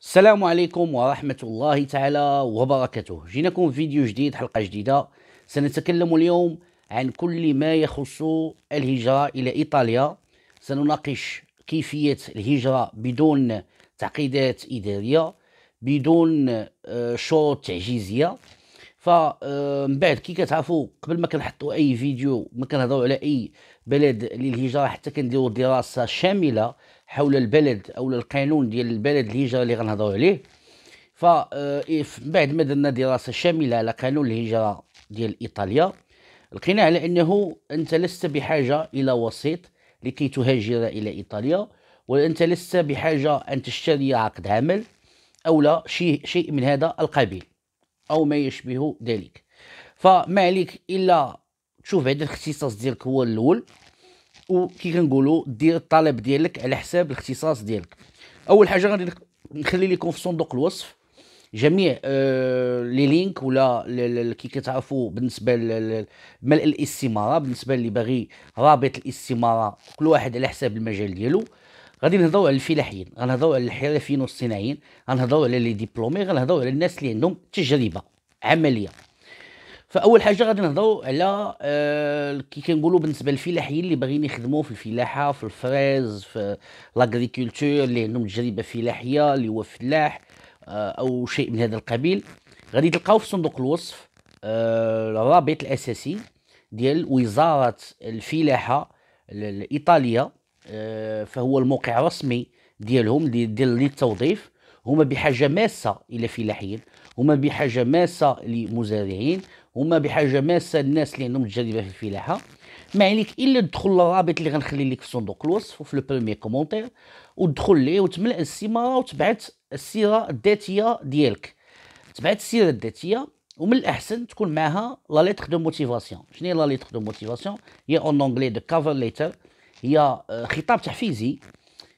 السلام عليكم ورحمة الله تعالى وبركاته جيناكم فيديو جديد حلقة جديدة سنتكلم اليوم عن كل ما يخص الهجرة إلى إيطاليا سنناقش كيفية الهجرة بدون تعقيدات إدارية بدون آه، شروط تعجيزية فمن آه، بعد كي كتعرفوا قبل ما كنحطوا اي فيديو ما كنهضروا على اي بلد للهجره حتى كنديروا دراسه شامله حول البلد او القانون ديال البلد الهجره اللي غنهضروا عليه ف آه، بعد ما درنا دراسه شامله على قانون الهجره ديال ايطاليا لقينا على انه انت لست بحاجه الى وسيط لكي تهاجر الى ايطاليا وانت لست بحاجه ان تشتري عقد عمل او لا شيء شيء من هذا القبيل او ما يشبه ذلك فما عليك الا تشوف هذا الاختصاص ديالك هو الاول وكي كنقولوا دير الطلب ديالك على حساب الاختصاص ديالك اول حاجه غادي نخلي لكم في صندوق الوصف جميع آه لي لينك ولا كي كتعرفوا بالنسبه لملء الاستماره بالنسبه اللي باغي رابط الاستماره كل واحد على حساب المجال ديالو غادي نهضروا على الفلاحين غنهضروا على الحرفيين والصناعيين غنهضروا على لي ديبلومي غنهضروا على الناس اللي عندهم تجربه عمليه فاول حاجه غادي نهضروا على آه، كي كنقولوا بالنسبه للفلاحيين اللي باغيين يخدموا في الفلاحه في الفريز في لاغريكولتور اللي عندهم تجربه فلاحيه اللي هو فلاح آه، او شيء من هذا القبيل غادي تلقاو في صندوق الوصف آه، الرابط الاساسي ديال وزاره الفلاحه الايطاليه فهو الموقع الرسمي ديالهم ديال للتوظيف هما بحاجه ماسه الى فلاحيين هما بحاجه ماسه لمزارعين هما بحاجه ماسه الناس اللي عندهم تجربه في الفلاحه ما عليك الا تدخل للرابط اللي غنخلي لك في صندوق الوصف وفي لو برومي كومونتير ودخل ليه وتملأ الاستماره وتبعث السيره الذاتيه ديالك تبعث السيره الذاتيه ومن الاحسن تكون معها لا ليتر دو موتيفاسيون شنو هي لا ليتر دو موتيفاسيون هي اون انغلي دو كافر ليتر هي آه، خطاب تحفيزي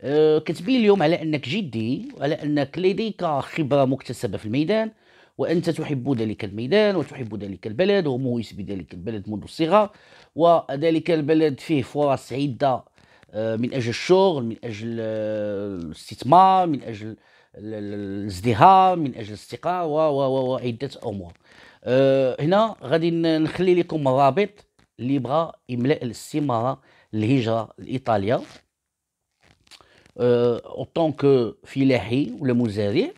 آه، كتبين اليوم على انك جدي وعلى انك لديك خبره مكتسبه في الميدان وأنت تحب ذلك الميدان وتحب ذلك البلد ومهوس بذلك البلد منذ الصغر وذلك البلد فيه فرص عدة آه، من أجل الشغل من أجل آه، الاستثمار من أجل الازدهار من أجل الاستقرار وعدة أمور آه، هنا غادي نخلي لكم الرابط اللي بغى إملاء الاستمارة الهجرة لإيطاليا أوطون كو فلاحي ولا مزارع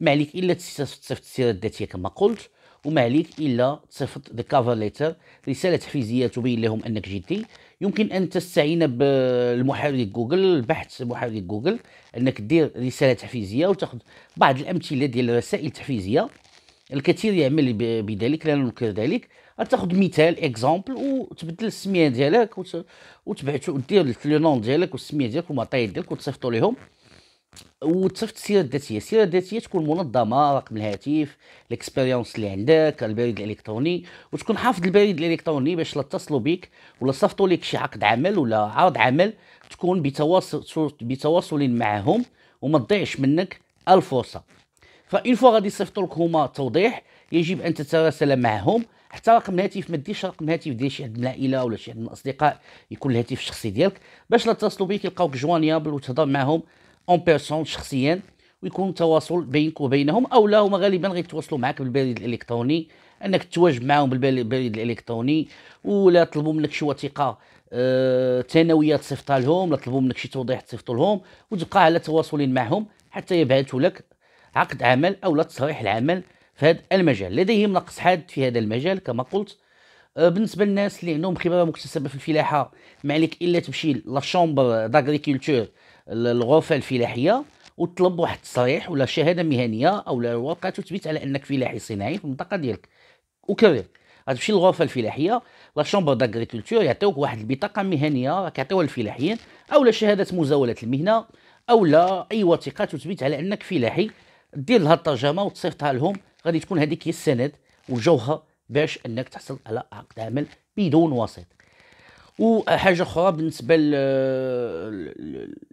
ما عليك الا تصيفط السيره الذاتيه كما قلت وما عليك الا تصيفط ذا كافر ليتر رساله تحفيزيه تبين لهم انك جدي يمكن ان تستعين بالمحرك جوجل البحث محرك جوجل انك دير رساله تحفيزيه وتاخذ بعض الامثله ديال الرسائل التحفيزيه الكثير يعمل بذلك لا ننكر ذلك تاخذ مثال اكزامبل وتبدل السميه ديالك وتبعث دير لو نون ديالك والسميه ديالك والمعطيات ديالك وتصيفطو لهم وتصيفط السيره الذاتيه السيره الذاتيه تكون منظمه رقم الهاتف الاكسبيريونس اللي عندك البريد الالكتروني وتكون حافظ البريد الالكتروني باش لا اتصلوا بك ولا صيفطوا لك شي عقد عمل ولا عرض عمل تكون بتواصل بتواصل معهم وما تضيعش منك الفرصه فاين فوا غادي يصيفطوا لك هما توضيح يجب ان تتراسل معهم حتى رقم الهاتف ما ديش رقم الهاتف ديال شي عند من العائله ولا شي عند من الاصدقاء يكون الهاتف الشخصي ديالك باش لا اتصلوا بك يلقاوك جوانيابل وتهضر معهم اون بيرسون شخصيا ويكون تواصل بينك وبينهم او لا هما غالبا غيتواصلوا معك بالبريد الالكتروني انك تتواجد معهم بالبريد الالكتروني ولا طلبوا منك شي وثيقه آه ثانويه تصيفطها لهم لا طلبوا منك شي توضيح تصيفطو لهم وتبقى على تواصل معهم حتى يبعثوا لك عقد عمل او لا تصريح العمل في هذا المجال لديهم نقص حاد في هذا المجال كما قلت آه، بالنسبه للناس اللي عندهم خبره مكتسبه في الفلاحه ما عليك الا تمشي لا شومبر داغريكولتور الغرفه الفلاحيه وطلب واحد التصريح ولا شهاده مهنيه او ورقه تثبت على انك فلاحي صناعي في المنطقه ديالك وكرر غتمشي للغرفه الفلاحيه لا شومبر داغريكولتور يعطيوك واحد البطاقه مهنيه راك يعطيوها للفلاحيين لا شهاده مزاوله المهنه او لا اي وثيقه تثبت على انك فلاحي دير لها الترجمه وتصيفطها لهم غادي تكون هذيك هي السند وجوهر باش انك تحصل على عقد عمل بدون وسيط وحاجه اخرى بالنسبه ل...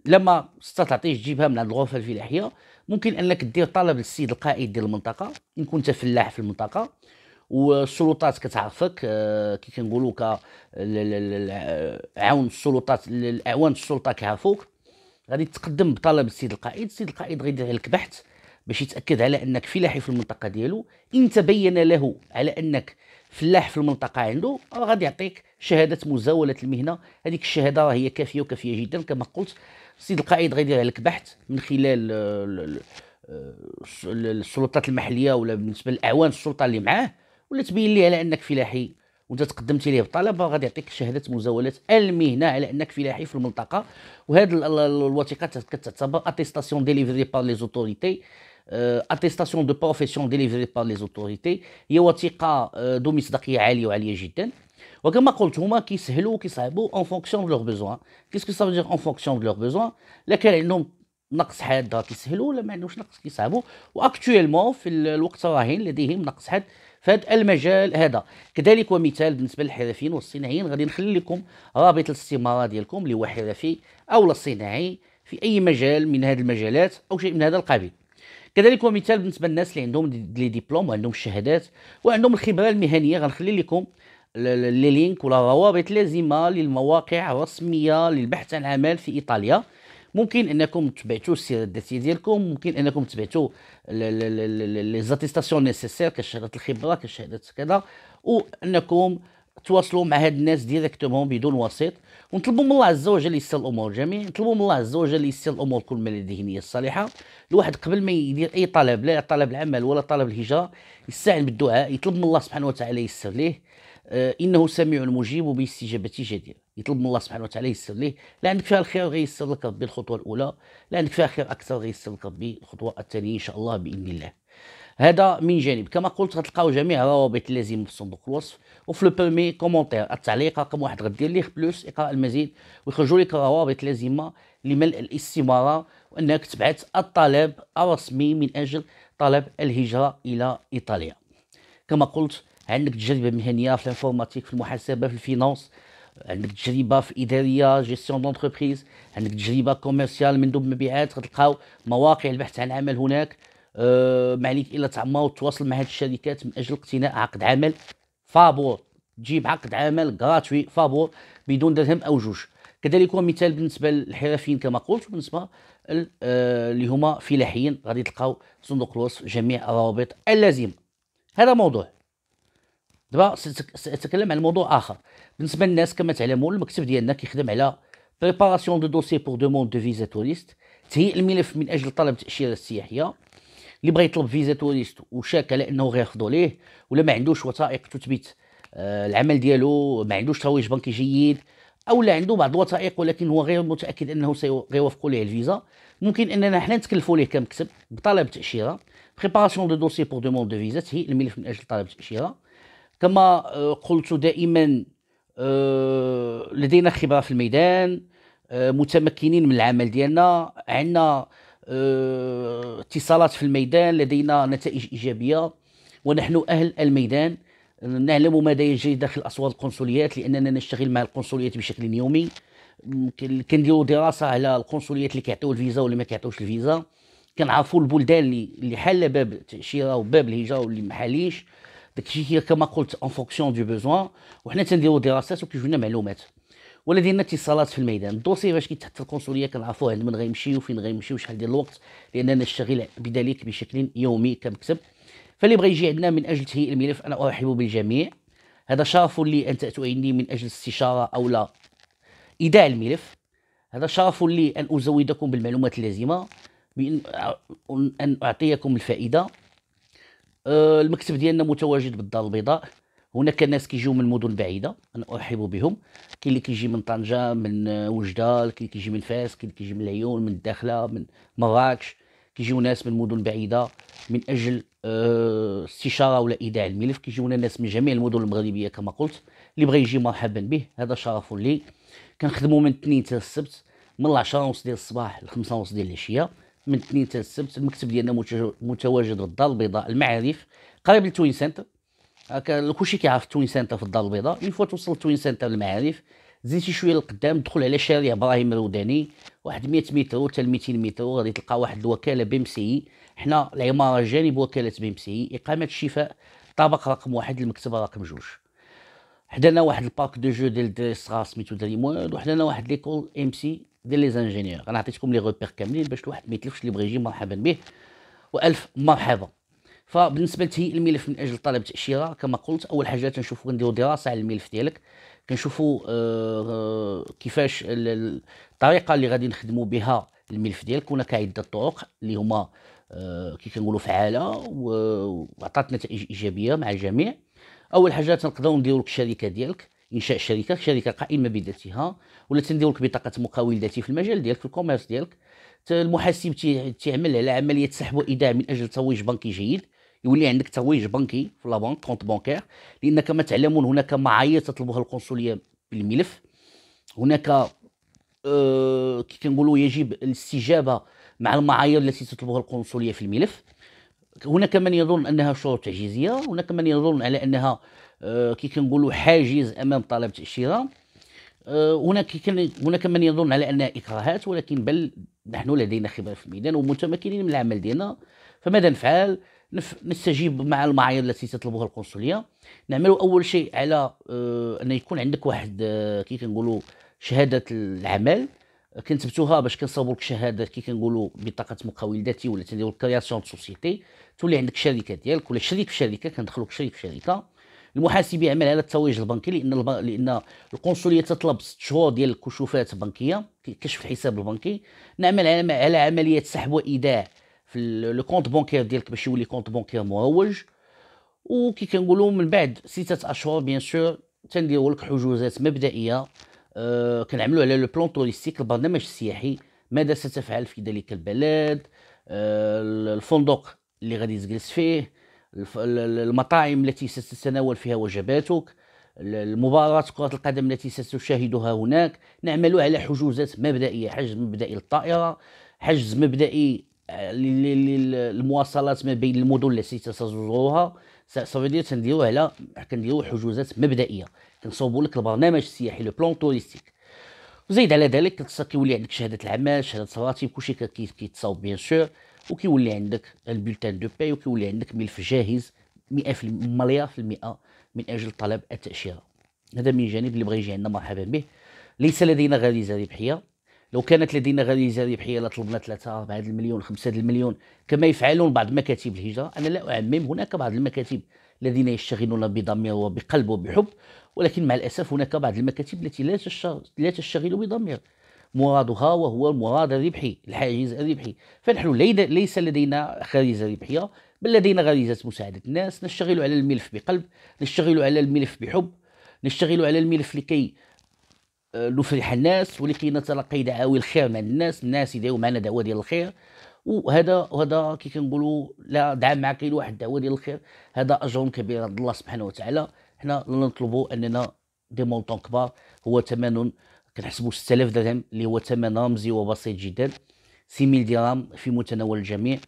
لما استطعتيش تجيبها من هاد الغرفه الفلاحيه ممكن انك دير طلب للسيد القائد ديال المنطقه ان كنت فلاح في المنطقه والسلطات كتعرفك آه، كي كنقولوا ك عون السلطات الاعوان السلطه كيعرفوك غادي تقدم بطلب السيد القائد السيد القائد غيدير لك بحث باش يتاكد على انك فلاحي في المنطقه ديالو ان تبين له على انك فلاح في المنطقه عنده غادي يعطيك شهاده مزاوله المهنه هذيك الشهاده راه هي كافيه وكافيه جدا كما قلت السيد القائد غادي يدير عليك بحث من خلال آه، آه، السلطات المحليه ولا بالنسبه لاعوان السلطه اللي معاه ولا تبين لي على انك فلاحي وانت تقدمت ليه بطلب غادي يعطيك شهاده مزاوله المهنه على انك فلاحي في المنطقه وهذه الوثيقه كتعتبر اتيستاسيون ديليفري بار لي زوتوريتي اتيستاسيون دو بروفيسيون ديليفري بار لي زوتوريتي هي وثيقه ذو مصداقيه عاليه وعاليه جدا وكما قلت هما كيسهلوا وكيصعبوا اون فونكسيون دو لور بيزوان كيسكو سا فدير اون فونكسيون دو لور بيزوان لا كان عندهم نقص حاد كيسهلوا ولا ما عندهمش نقص كيصعبوا واكتويلمون في الوقت الراهن لديهم نقص حاد في هذا المجال هذا كذلك ومثال بالنسبه للحرفيين والصناعيين غادي نخلي لكم رابط الاستماره ديالكم اللي هو حرفي او صناعي في اي مجال من هذه المجالات او شيء من هذا القبيل كذلك هو مثال بالنسبه للناس اللي عندهم لي ديبلوم وعندهم الشهادات وعندهم الخبره المهنيه غنخلي لكم لي لينك ولا الروابط لازمه للمواقع الرسميه للبحث عن عمل في ايطاليا ممكن انكم تبعتوا السيره الذاتيه ديالكم ممكن انكم تبعتوا لي زاتيستاسيون نيسيسير كشهاده الخبره كشهاده كذا وانكم تواصلوا مع هاد الناس ديريكتومون بدون وسيط ونطلبوا من الله عز وجل يسر الامور جميع نطلبوا من الله عز وجل يسر الامور كل ما لديه نيه الصالحه الواحد قبل ما يدير اي طلب لا طلب العمل ولا طلب الهجره يستعن بالدعاء يطلب من الله سبحانه وتعالى يسر ليه آه انه سميع مجيب وباستجابته جدير يطلب من الله سبحانه وتعالى يسر ليه لا عندك فيها الخير غيسر لك ربي الخطوه الاولى لا عندك فيها خير اكثر غيسر لك ربي الخطوه الثانيه ان شاء الله باذن الله هذا من جانب كما قلت غتلقاو جميع الروابط اللازمه في صندوق الوصف وفي لو بومي كومونتير التعليق رقم واحد غدير ليه بلوس اقرا المزيد ويخرجوا لك الروابط اللازمه لملء الاستماره وانك تبعث الطلب الرسمي من اجل طلب الهجره الى ايطاليا كما قلت عندك تجربه مهنيه في الانفورماتيك في المحاسبه في الفينانس عندك تجربه في اداريه جيستيون دونتربريز عندك تجربه كوميرسيال مندوب مبيعات غتلقاو مواقع البحث عن عمل هناك آه، ما عليك الا تعمر وتواصل مع هذه الشركات من اجل اقتناء عقد عمل فابور تجيب عقد عمل غراتوي فابور بدون درهم او جوج كذلك هو مثال بالنسبه للحرفيين كما قلت وبالنسبه آه، اللي هما فلاحيين غادي تلقاو صندوق الوصف جميع الروابط اللازمه هذا موضوع دابا ساتكلم عن موضوع اخر بالنسبه للناس كما تعلمون المكتب ديالنا كيخدم على بريباراسيون دو دوسي بور دوموند دو فيزا توريست تهيئ الملف من اجل طلب التاشيره السياحيه اللي بغى يطلب فيزا توريست وشاك على انه غياخذوا ليه ولا ما عندوش وثائق تثبت آه، العمل ديالو ما عندوش ترويج بنكي جيد او لا عنده بعض الوثائق ولكن هو غير متاكد انه سيوافقوا ليه الفيزا ممكن اننا حنا نتكلفوا ليه كمكتب بطلب تاشيره بريباراسيون دو دوسي بور دوموند دو فيزا هي الملف من اجل طلب تاشيره كما آه، قلت دائما آه، لدينا خبره في الميدان متمكنين من العمل ديالنا عندنا آه، اتصالات في الميدان لدينا نتائج ايجابيه ونحن اهل الميدان نعلم ماذا يجري داخل اسوار القنصليات لاننا نشتغل مع القنصليات بشكل يومي كنديروا دراسه على القنصليات اللي كيعطيو الفيزا واللي ما كيعطيوش الفيزا كنعرفوا البلدان اللي اللي حل باب التاشيره وباب الهجره واللي ما حاليش داكشي كما قلت اون فونكسيون دو بوزوان وحنا تنديروا دراسات وكيجونا معلومات ولا ديالنا اتصالات في الميدان الدوسي باش كيتحط القنصليه كنعرفوه من غيمشي وفين غيمشي وشحال ديال الوقت لاننا نشتغل بذلك بشكل يومي كمكتب فاللي بغى يجي عندنا من اجل تهيئ الملف انا ارحب بالجميع هذا شرف لي ان تاتوا عندي من اجل استشاره او لا ايداع الملف هذا شرف لي ان ازودكم بالمعلومات اللازمه بان ان اعطيكم الفائده أه، المكتب ديالنا متواجد بالدار البيضاء هناك ناس كيجيو من مدن بعيده انا ارحب بهم كاين اللي كيجي من طنجه من وجده كاين اللي كيجي من فاس كاين اللي كيجي من العيون من الداخله من مراكش كيجيو ناس من مدن بعيده من اجل آه، استشاره ولا ايداع الملف كيجيونا ناس من جميع المدن المغربيه كما قلت اللي بغى يجي مرحبا به هذا شرف لي كنخدموا من الاثنين حتى السبت من 10 ونص ديال الصباح ل 5 ونص ديال العشيه من الاثنين حتى السبت المكتب ديالنا متواجد في الدار البيضاء المعارف قريب للتوين سنتر هكا كلشي كيعرف توين سنتر في الدار البيضاء اون فوا توصل توين سنتر المعارف زيد شي شويه لقدام دخل على شارع ابراهيم الروداني واحد 100 متر حتى 200 متر غادي تلقى واحد الوكاله بي ام سي حنا العماره جانب وكاله بي ام سي اقامه الشفاء طابق رقم واحد المكتب رقم جوج حدانا واحد الباك دو جو ديال الدراري الصغار سميتو دريموال وحدانا واحد ليكول ام سي ديال لي زانجينيور انا عطيتكم لي غوبير كاملين باش الواحد ما يتلفش اللي بغى يجي مرحبا به والف مرحبا فبالنسبه لتهيئ الملف من اجل طلب تاشيره كما قلت اول حاجه تنشوفوا نديروا دراسه على الملف ديالك كنشوفوا آه كيفاش الطريقه اللي غادي نخدموا بها الملف ديالك هناك عده طرق اللي هما آه كي كنقولوا فعاله وعطات نتائج ايجابيه مع الجميع اول حاجه تنقدروا نديروا لك الشركه ديالك انشاء شركه شركه قائمه بذاتها ولا تنديروا لك بطاقه مقاول ذاتي في المجال ديالك في الكوميرس ديالك المحاسب تيعمل على عمليه سحب وايداع من اجل ترويج بنكي جيد يولي عندك ترويج بنكي في لابونك كونت بانكير لان كما تعلمون هناك معايير تطلبها القنصليه بالملف هناك أه كي كنقولوا يجب الاستجابه مع المعايير التي تطلبها القنصليه في الملف هناك من يظن انها شروط تعجيزيه هناك من يظن على انها أه كي كنقولوا حاجز امام طلب تاشيره أه هناك هناك من يظن على انها اكراهات ولكن بل نحن لدينا خبره في الميدان ومتمكنين من العمل ديالنا فماذا نفعل؟ نستجيب مع المعايير التي تطلبها القنصليه نعملوا اول شيء على آه، ان يكون عندك واحد آه، كي كنقولوا شهاده العمل آه، كنثبتوها باش كنصاوبوا لك شهاده كي كنقولوا بطاقه مقاول ذاتي ولا تنديروا كرياسيون دو سوسيتي تولي عندك شركه ديالك ولا شريك في شركه كندخلوك شريك في شركه المحاسب يعمل على التواجد البنكي لان الب... لان القنصليه تطلب 6 شهور ديال الكشوفات البنكيه كشف الحساب البنكي نعمل على عمليه سحب وايداع في لو كونت بونكير ديالك باش يولي كونت بونكير مروج وكي كنقولوا من بعد ستة اشهر بيان سور تنديروا لك حجوزات مبدئيه أه كنعملوا على لو بلون توريستيك البرنامج السياحي ماذا ستفعل في ذلك البلد أه الفندق اللي غادي تجلس فيه المطاعم التي ستتناول فيها وجباتك المباراة كرة القدم التي ستشاهدها هناك نعمل على حجوزات مبدئية حجز مبدئي للطائرة حجز مبدئي المواصلات ما بين المدن التي ستزورها سافو دير تنديرو على كنديرو حجوزات مبدئيه كنصوبوا لك البرنامج السياحي لو بلون توريستيك وزيد على ذلك كيولي عندك شهاده العمل شهاده الراتب كلشي كيتصاوب بيان سور وكيولي عندك البولتان دو باي وكيولي عندك ملف جاهز 100% مليار في المئه من اجل طلب التاشيره هذا من جانب اللي بغى يجي عندنا مرحبا به ليس لدينا غريزه ربحيه لو كانت لدينا غريزه ربحيه لطلبنا 3 4 المليون 5 المليون كما يفعلون بعض مكاتب الهجره انا لا اعمم هناك بعض المكاتب الذين يشتغلون بضمير وبقلب وبحب ولكن مع الاسف هناك بعض المكاتب التي لا تشتغل لا تشتغل بضمير مرادها وهو المراد الربحي الحاجز الربحي فنحن ليس لدينا غريزه ربحيه بل لدينا غريزه مساعده الناس نشتغل على الملف بقلب نشتغل على الملف بحب نشتغل على الملف لكي نفرح الناس ولكي نتلقى دعاوي الخير من الناس الناس يدعوا معنا دعوه ديال الخير وهذا وهذا كي كنقولوا لا دعم مع كاين واحد الدعوه ديال الخير هذا اجر كبير عند الله سبحانه وتعالى حنا نطلبوا اننا دي مونطون كبار هو ثمن كنحسبوا 6000 درهم اللي هو ثمن رمزي وبسيط جدا 6000 درهم في متناول الجميع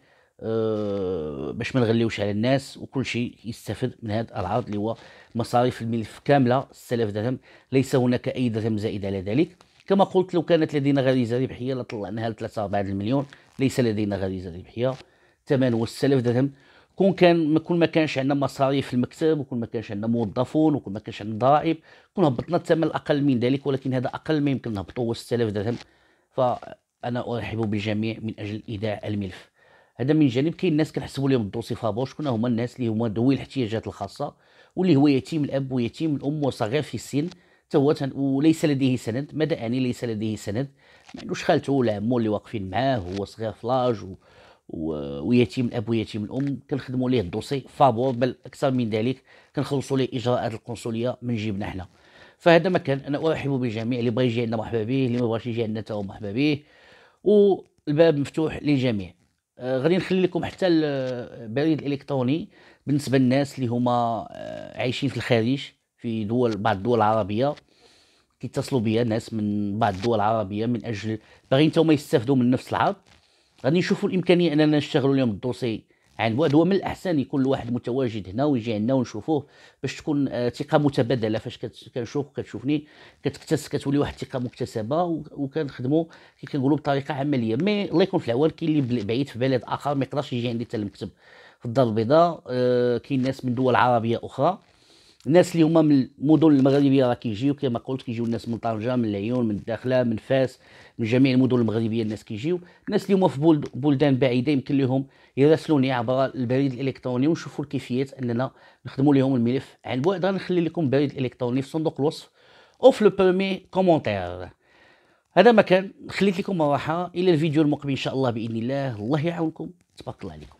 آه، باش ما نغليوش على الناس وكل شيء يستفد من هذا العرض اللي هو مصاريف الملف كامله 6000 درهم ليس هناك اي درهم زائد على ذلك كما قلت لو كانت لدينا غريزه ربحيه لطلعناها ل 3 4 المليون ليس لدينا غريزه ربحيه الثمن هو 6000 درهم كون كان كون ما كانش عندنا مصاريف في المكتب وكون ما كانش عندنا موظفون وكون ما كانش عندنا ضرائب كون هبطنا الثمن الاقل من ذلك ولكن هذا اقل ما يمكن نهبطه هو 6000 درهم فانا ارحب بالجميع من اجل ايداع الملف هذا من جانب كاين الناس كنحسبوا لهم الدوسي فابور شكون هما الناس اللي هما ذوي الاحتياجات الخاصه واللي هو يتيم الاب ويتيم الام وصغير في السن هو وليس لديه سند ماذا يعني ليس لديه سند ما عندوش خالته ولا عمو اللي واقفين معاه هو صغير لاج و... و... ويتيم الاب ويتيم الام كنخدموا ليه الدوسي فابور بل اكثر من ذلك كنخلصوا ليه اجراءات القنصليه من جيبنا حنا فهذا مكان انا ارحب بالجميع اللي بغى يجي عندنا مرحبا به اللي ما بغاش يجي عندنا تا هو مرحبا به والباب مفتوح للجميع آه، غادي نخلي لكم حتى البريد آه، الالكتروني بالنسبه للناس اللي هما آه، عايشين في الخارج في دول بعض الدول العربيه كيتصلوا بيا ناس من بعض الدول العربيه من اجل باغيين تا هما يستافدوا من نفس العرض غادي نشوفوا الامكانيه اننا نشتغلوا اليوم الدوسي عن بعد هو من الاحسن يكون الواحد متواجد هنا ويجي عندنا ونشوفوه باش تكون آه، ثقه متبادله فاش كنشوف كتشوفني كتكتس كتولي واحد الثقه مكتسبه وكنخدموا كي كنقولوا بطريقه عمليه مي الله يكون في العوان كاين اللي بعيد في بلد اخر ما يقدرش يجي عندي حتى المكتب في الدار البيضاء أه كاين ناس من دول عربيه اخرى الناس اللي هما من المدن المغربيه راه كيجيو كما قلت كيجيو الناس من طنجه من العيون من الداخله من فاس من جميع المدن المغربيه الناس كيجيو الناس اللي هما في بلدان بعيده يمكن لهم يراسلوني عبر البريد الالكتروني ونشوفوا الكيفيات اننا نخدموا لهم الملف عن بعد غنخلي لكم البريد الالكتروني في صندوق الوصف او في لو برومي كومونتير هذا ما كان خليت لكم الراحه الى الفيديو المقبل ان شاء الله باذن الله الله يعاونكم تبارك الله عليكم